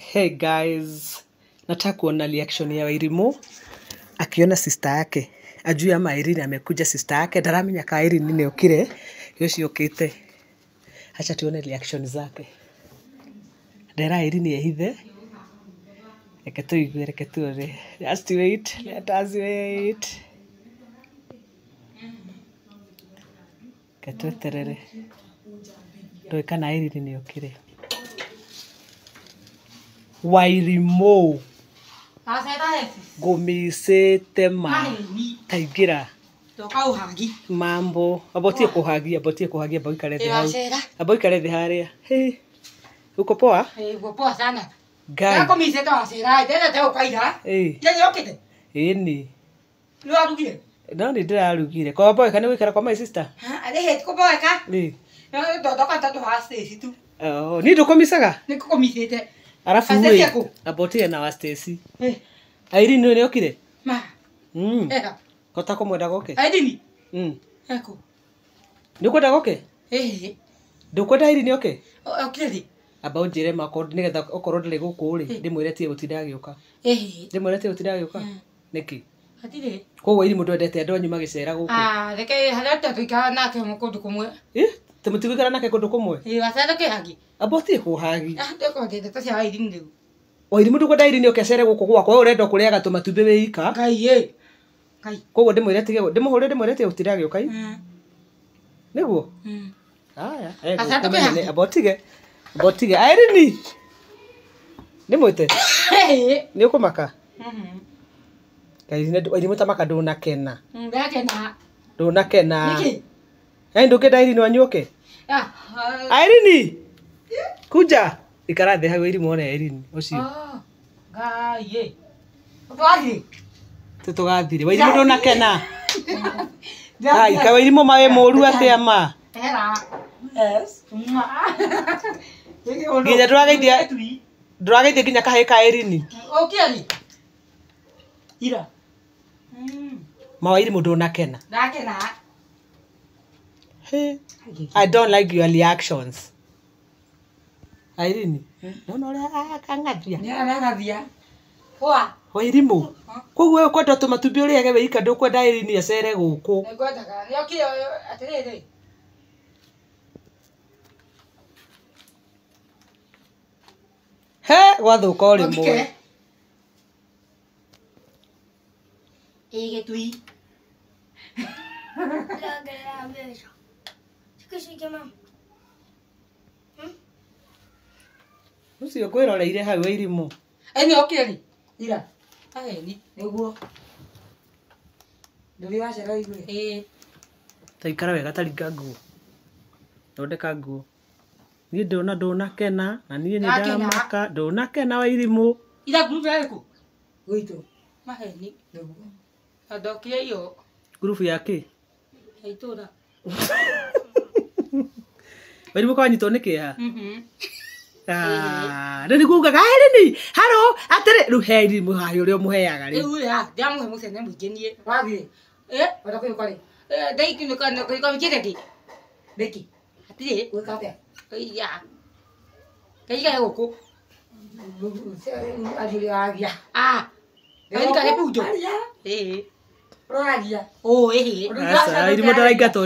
hey guys nataka kuona reaction ya wairimu akiona sister yake ajui ama irene amekuja sister yake ndaramenya ka irene nä ukire kire yo ciåkä acha tuone reaction zake dera irene ehithe reke tå igue reke tuone just wait let us wait ke tweterere ndoä kana irene nä ukire wairimå ngå mä ma taingä ra mambo abotie kå hagi abotie kå hagi aboikare hau aboikare thä harä a uko poa uko ini lwa no ni ndirarugire kwa boy kana gwikara kwa my sister ha ni no to to ndukomisaga arabu abotie na wasteci airini nä okire kota kå mwenda goke nä kwenda goke ndå kwenda airini oke amba njä re nä getha okorwo ndarä gå kå rä ndä mwä re gå tinda agä å ka ndä mwä re gå tinda agä å ka nä kä koguo iri må ndå andå anyu magä cera gå kå tä må tigå ikara nake kå ndå kå mwe abotirä kå hagi ndå kwenda iri nä å kecere gå kå gwakwa å renda kå rä aga tå matumbä wä ika ngai ngai koguo ndä mwä ndä må hå rä ndä mwä re tige tirä agä å kai nä guo abotige abotige airini nä mwä te nä å kå maka irimå tamaka ndå nakena ndå nakena ndå ngä nda irinwanyu ke Ah, ah, Irene kuja ikarathe hau irimu ona Irene ucio ah, ngaye twathi tutugathire wairimu ndunakena ai kawa irimu mawe muru atia ma nginya nduragaitia nduragaitia nginya kahe ka Irene ira hmm. mawairimu ndunakena ndakena hey, eh, I don't like your reactions airini eh? ndona uria akangathia ah, ni arangathia poa wairimu koguo we kwenda tuma tumbi uria weika acere guku ngwendaga nĩokire atĩrĩrĩ he gwathuka ũrĩmwe ucio hmm? ngwiroreire hau irimu eni okiri ira aeni niguo nduri wacerera igwe taikara wega taringa nguo thondeka nguo niä ndona ndå na kena na niä nä ndamaka ndå na kena wa irimå iraguruku gwitå a ndokire iyo ngurubu yakä yaitå ra bari mukanyitwo nä kä ha rä rä gugaga rä nä haro atä rä u heri må haä å rä a må heaga rä ndamå he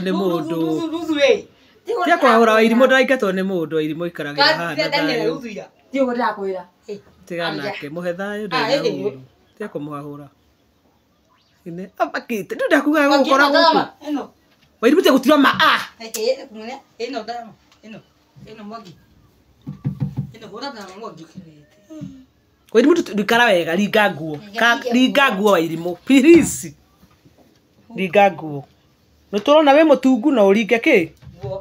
nä må ndå tia ra wa irimũ ndaraingatwo nĩ mũndũ wa irimũ ikaraga haha tiganake mũhe thayũ tia kũmũhahũra abakĩte ndu ndakugaga gũgũkora gũkũ wa irimũ tia gũtirwo ma a wa irimũ ndikara wega ringa nguo ringa nguo wa irimũ please ringa nguo nĩ tũrona wĩ mũtungu na ũringe kĩ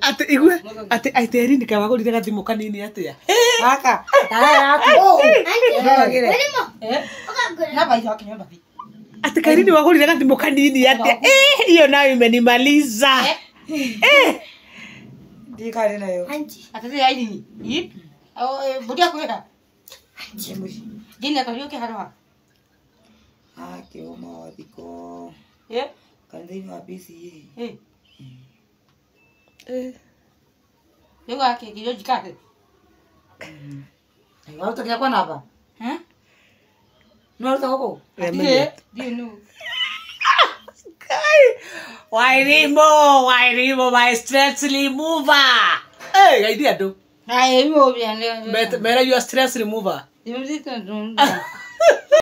atä igue atä aitĩri nĩ kamagũrire gathimũ kanini atĩa gaka gayakugagĩre atä karini nĩ wagũrire gathimũ kanini atĩa iyo nayo imenimaliza ndikarĩ nayo atete yainini mbũri akwĩra ndina toriũke harwa akĩũma wathiko kanitha-inĩ wa bca É. eu Leo que eu jikake. Wao tokea eu tô Eh? Nwa toka huko. Ndiye, ndiye vai limbo vai limbo vai stress remover. Hey, idea do. Ai, mimi obi né? ane. Mera you are stress remover. Nimzika ndo.